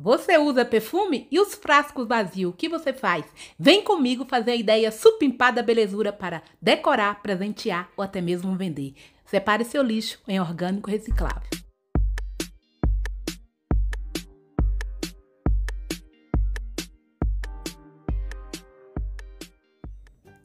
Você usa perfume e os frascos vazios, o que você faz? Vem comigo fazer a ideia supimpada belezura para decorar, presentear ou até mesmo vender. Separe seu lixo em orgânico reciclável.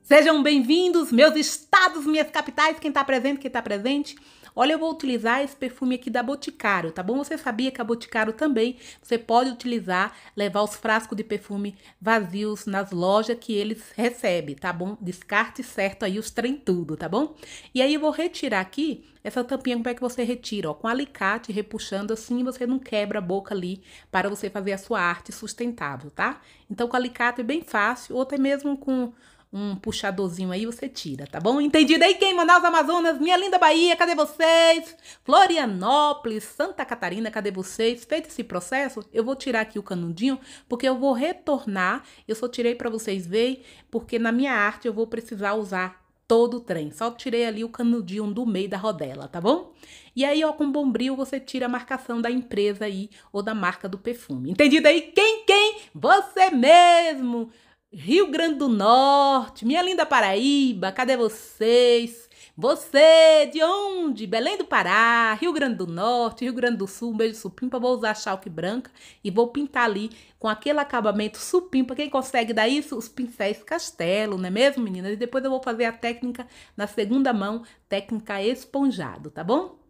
Sejam bem-vindos, meus estados, minhas capitais, quem está presente, quem está presente. Olha, eu vou utilizar esse perfume aqui da Boticário, tá bom? Você sabia que a Boticário também você pode utilizar, levar os frascos de perfume vazios nas lojas que eles recebem, tá bom? Descarte certo aí os trem tudo, tá bom? E aí eu vou retirar aqui essa tampinha, como é que você retira? Ó, com alicate, repuxando assim, você não quebra a boca ali para você fazer a sua arte sustentável, tá? Então, com alicate é bem fácil, ou até mesmo com um puxadorzinho aí, você tira, tá bom? Entendido aí quem? Manaus, Amazonas, minha linda Bahia, cadê vocês? Florianópolis, Santa Catarina, cadê vocês? Feito esse processo, eu vou tirar aqui o canudinho, porque eu vou retornar. Eu só tirei para vocês verem, porque na minha arte eu vou precisar usar todo o trem. Só tirei ali o canudinho do meio da rodela, tá bom? E aí, ó, com bombril você tira a marcação da empresa aí ou da marca do perfume. Entendido aí? Quem, quem? Você mesmo! Rio Grande do Norte, minha linda Paraíba, cadê vocês? Você, de onde? Belém do Pará, Rio Grande do Norte, Rio Grande do Sul, um beijo supimpa. Vou usar chalque branca e vou pintar ali com aquele acabamento supimpa. Quem consegue dar isso? Os pincéis castelo, não é mesmo, meninas? E depois eu vou fazer a técnica na segunda mão, técnica esponjado, tá bom?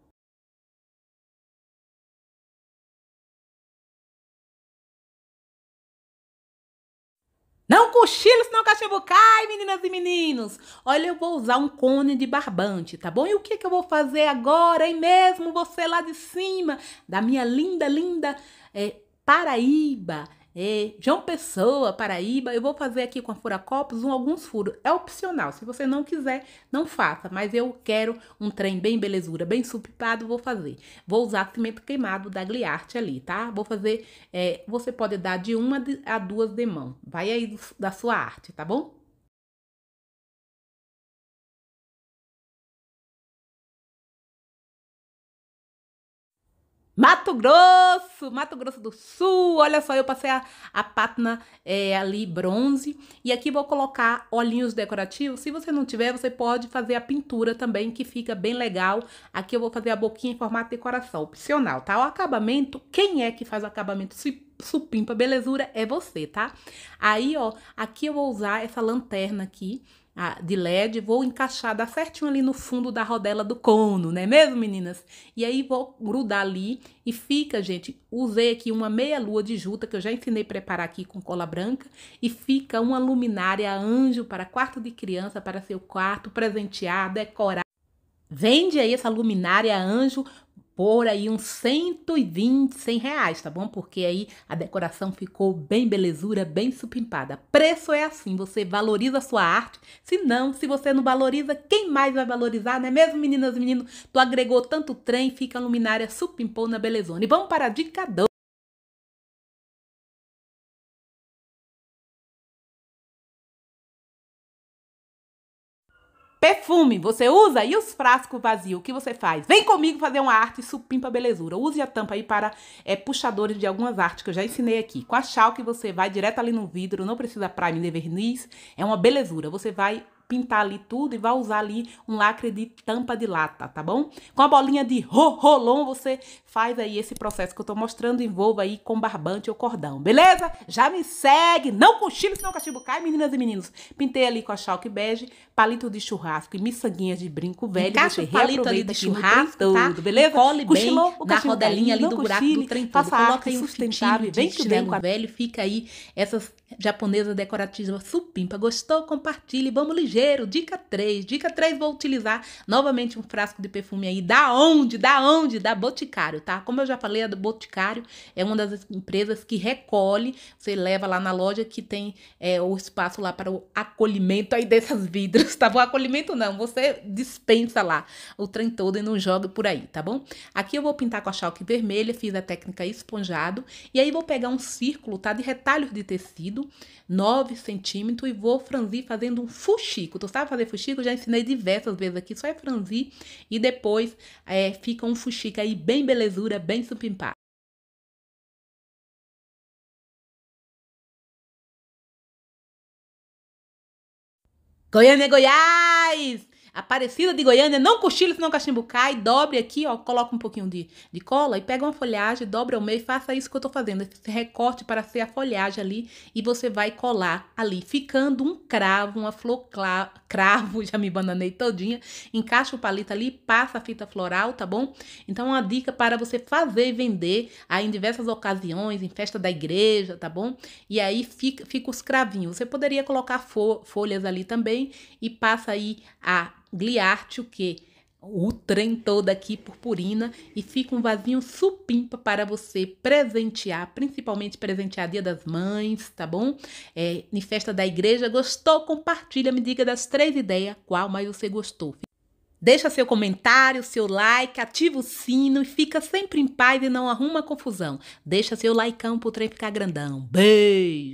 Não cochila, senão o cachorro cai, meninas e meninos. Olha, eu vou usar um cone de barbante, tá bom? E o que, que eu vou fazer agora, hein? Mesmo você lá de cima, da minha linda, linda é, Paraíba, é, João Pessoa, Paraíba. Eu vou fazer aqui com a Furacopos um, alguns furos. É opcional, se você não quiser, não faça. Mas eu quero um trem bem belezura, bem supipado, vou fazer. Vou usar cimento queimado da Gliarte ali, tá? Vou fazer, é, você pode dar de uma a duas de mão. Vai aí da sua arte, tá bom? Mato Grosso, Mato Grosso do Sul. Olha só, eu passei a, a pátina é, ali bronze. E aqui vou colocar olhinhos decorativos. Se você não tiver, você pode fazer a pintura também, que fica bem legal. Aqui eu vou fazer a boquinha em formato de coração, opcional, tá? O acabamento, quem é que faz o acabamento? Se supimpa, belezura é você, tá? Aí, ó, aqui eu vou usar essa lanterna aqui, de LED, vou encaixar, dar certinho ali no fundo da rodela do cono, não é mesmo, meninas? E aí vou grudar ali e fica, gente, usei aqui uma meia lua de juta, que eu já ensinei a preparar aqui com cola branca, e fica uma luminária anjo para quarto de criança, para seu quarto, presentear, decorar. Vende aí essa luminária anjo por aí uns 120, 100 reais, tá bom? Porque aí a decoração ficou bem belezura, bem supimpada. Preço é assim, você valoriza a sua arte. Se não, se você não valoriza, quem mais vai valorizar, né? Mesmo meninas e meninos, tu agregou tanto trem, fica a luminária supimpou na belezona. E vamos para a dica 2. Perfume, você usa? E os frascos vazios, o que você faz? Vem comigo fazer uma arte supimpa belezura. Use a tampa aí para é, puxadores de algumas artes que eu já ensinei aqui. Com a chal que você vai direto ali no vidro, não precisa prime nem verniz. É uma belezura. Você vai pintar ali tudo e vai usar ali um lacre de tampa de lata, tá bom? Com a bolinha de ro rolon, você faz aí esse processo que eu tô mostrando, envolva aí com barbante ou cordão, beleza? Já me segue, não cochile, senão o cachimbo cai, meninas e meninos. Pintei ali com a chalk bege, palito de churrasco e miçanguinhas de brinco velho. Encaixa você palito ali de churrasco, tá? tudo, tá? beleza? Cole bem na rodelinha ali do buraco do trem tudo. Coloca aí um sustentável, bem que vem com a... velho, fica aí essas japonesa decorativa supimpa. Gostou? Compartilhe. Vamos ligeiro. Dica 3. Dica 3, vou utilizar novamente um frasco de perfume aí. Da onde? Da onde? Da Boticário, tá? Como eu já falei, a do Boticário é uma das empresas que recolhe. Você leva lá na loja que tem é, o espaço lá para o acolhimento aí dessas vidros, tá bom? Acolhimento não. Você dispensa lá o trem todo e não joga por aí, tá bom? Aqui eu vou pintar com a chalque vermelha. Fiz a técnica esponjado. E aí vou pegar um círculo, tá? De retalhos de tecido 9 centímetros, e vou franzir fazendo um fuxico. Tu sabe fazer fuxico? já ensinei diversas vezes aqui, só é franzir e depois é, fica um fuxico aí bem belezura, bem supimpado. Goiânia, Goiás! Aparecida de Goiânia, não cochile senão o cachimbo cai. Dobre aqui, ó, coloca um pouquinho de, de cola e pega uma folhagem, dobre ao meio e faça isso que eu tô fazendo. Esse recorte para ser a folhagem ali e você vai colar ali, ficando um cravo, uma flor cravo, já me bananei todinha. Encaixa o palito ali, passa a fita floral, tá bom? Então, uma dica para você fazer e vender aí em diversas ocasiões, em festa da igreja, tá bom? E aí fica, fica os cravinhos. Você poderia colocar fo folhas ali também e passa aí a gliarte o quê? O trem todo aqui purpurina e fica um vasinho supimpa para você presentear, principalmente presentear Dia das Mães, tá bom? É, em festa da igreja, gostou? Compartilha, me diga das três ideias qual mais você gostou. Deixa seu comentário, seu like, ativa o sino e fica sempre em paz e não arruma confusão. Deixa seu likeão pro trem ficar grandão. Beijo!